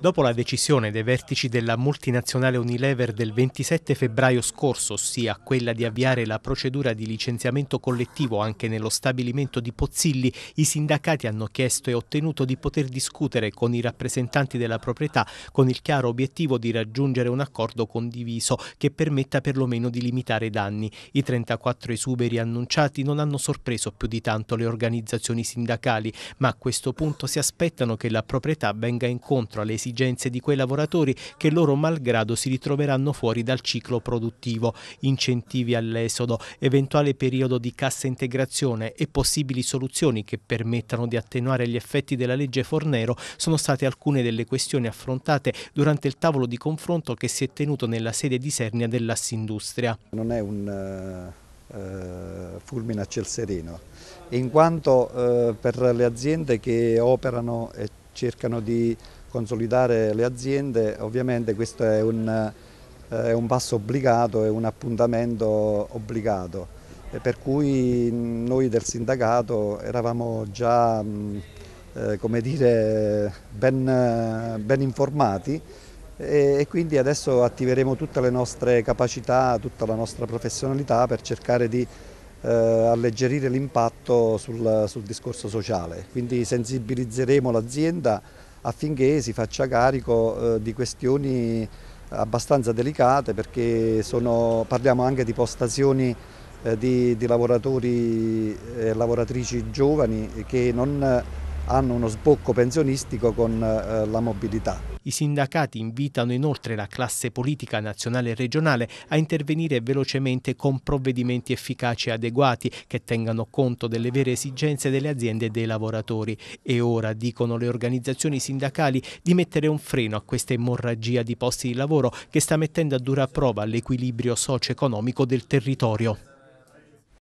Dopo la decisione dei vertici della multinazionale Unilever del 27 febbraio scorso, ossia quella di avviare la procedura di licenziamento collettivo anche nello stabilimento di Pozzilli, i sindacati hanno chiesto e ottenuto di poter discutere con i rappresentanti della proprietà con il chiaro obiettivo di raggiungere un accordo condiviso che permetta perlomeno di limitare i danni. I 34 esuberi annunciati non hanno sorpreso più di tanto le organizzazioni sindacali, ma a questo punto si aspettano che la proprietà venga incontro alle alle esigenze di quei lavoratori che loro malgrado si ritroveranno fuori dal ciclo produttivo, incentivi all'esodo, eventuale periodo di cassa integrazione e possibili soluzioni che permettano di attenuare gli effetti della legge Fornero sono state alcune delle questioni affrontate durante il tavolo di confronto che si è tenuto nella sede di Sernia dell'Assindustria. Non è un eh, eh, fulmine a ciel sereno, in quanto eh, per le aziende che operano e cercano di consolidare le aziende, ovviamente questo è un, eh, è un passo obbligato, è un appuntamento obbligato, per cui noi del sindacato eravamo già mm, eh, come dire, ben, ben informati e, quindi adesso attiveremo tutte le nostre capacità, tutta la nostra professionalità per cercare di eh, alleggerire l'impatto sul, sul discorso sociale. Quindi sensibilizzeremo l'azienda affinché si faccia carico eh, di questioni abbastanza delicate perché sono, parliamo anche di postazioni eh, di, di, lavoratori e eh, lavoratrici giovani che non hanno uno sbocco pensionistico con eh, la mobilità. I sindacati invitano inoltre la classe politica nazionale e regionale a intervenire velocemente con provvedimenti efficaci e adeguati che tengano conto delle vere esigenze delle aziende e dei lavoratori. E ora, dicono le organizzazioni sindacali, di mettere un freno a questa emorragia di posti di lavoro che sta mettendo a dura prova l'equilibrio socio-economico del territorio.